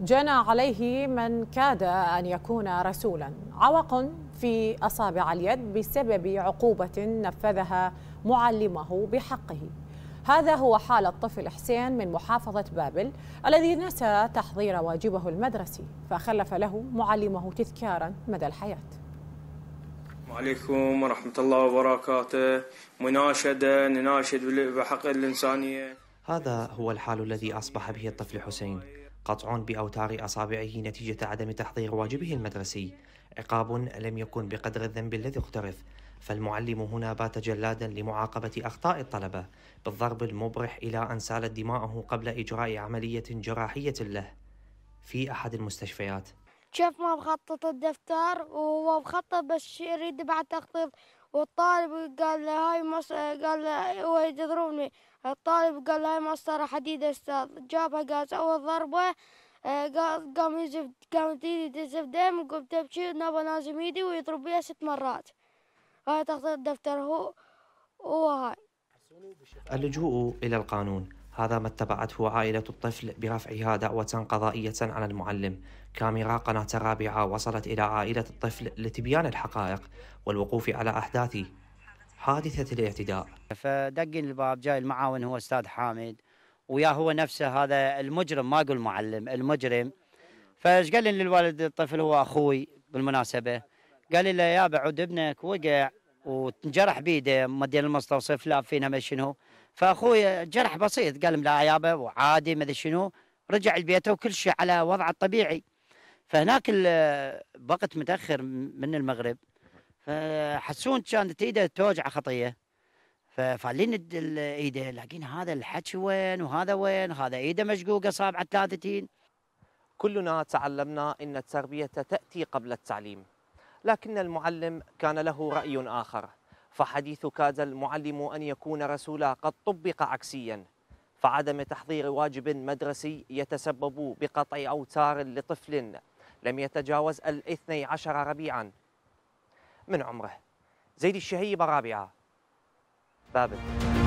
جنى عليه من كاد أن يكون رسولا عوق في أصابع اليد بسبب عقوبة نفذها معلمه بحقه هذا هو حال الطفل حسين من محافظة بابل الذي نسى تحضير واجبه المدرسي فخلف له معلمه تذكارا مدى الحياة عليكم ورحمة الله وبركاته مناشدة نناشد بحق الإنسانية هذا هو الحال الذي أصبح به الطفل حسين قطع بأوتار أصابعه نتيجة عدم تحضير واجبه المدرسي عقاب لم يكن بقدر الذنب الذي اقترف فالمعلم هنا بات جلادا لمعاقبة أخطاء الطلبة بالضرب المبرح إلى أن سالت دماءه قبل إجراء عملية جراحية له في أحد المستشفيات شاف ما مخطط الدفتر وهو مخطط بس يريد بعد تخطيط والطالب قال له هاي مس... قال الطالب قال هاي مسطرة حديد أستاذ جابها قالت أول ضربة آه، قام يزف قامت ايدي تزف دم قمت ابكي نبى لازم يدي ويضرب بيها ست مرات هاي تخطيط الدفتر هو وهاي اللجوء إلى القانون هذا ما اتبعته عائلة الطفل برفعها دعوة قضائية على المعلم كاميرا قناة رابعة وصلت إلى عائلة الطفل لتبيان الحقائق والوقوف على أحداث حادثة الاعتداء فدق الباب جاي المعاون هو أستاذ حامد ويا هو نفسه هذا المجرم ما أقول معلم المجرم فايش قال للوالد الطفل هو أخوي بالمناسبة قال له يا عود ابنك وقع وانجرح بيده مدينة المستوصف لا فينا ما شنو فاخوي جرح بسيط قال لا يابا وعادي ما شنو رجع لبيته وكل شيء على وضعه الطبيعي فهناك بقت متاخر من المغرب فحسون كانت ايده توجع خطيه ففالين ايده لكن هذا الحكي وين وهذا وين هذا ايده مشقوقه صابعه 30 كلنا تعلمنا ان التربيه تاتي قبل التعليم لكن المعلم كان له راي اخر فحديث كاد المعلم ان يكون رسولا قد طبق عكسيا فعدم تحضير واجب مدرسي يتسبب بقطع اوتار لطفل لم يتجاوز الاثني عشر ربيعا من عمره زيد الشهيبة رابعة بابل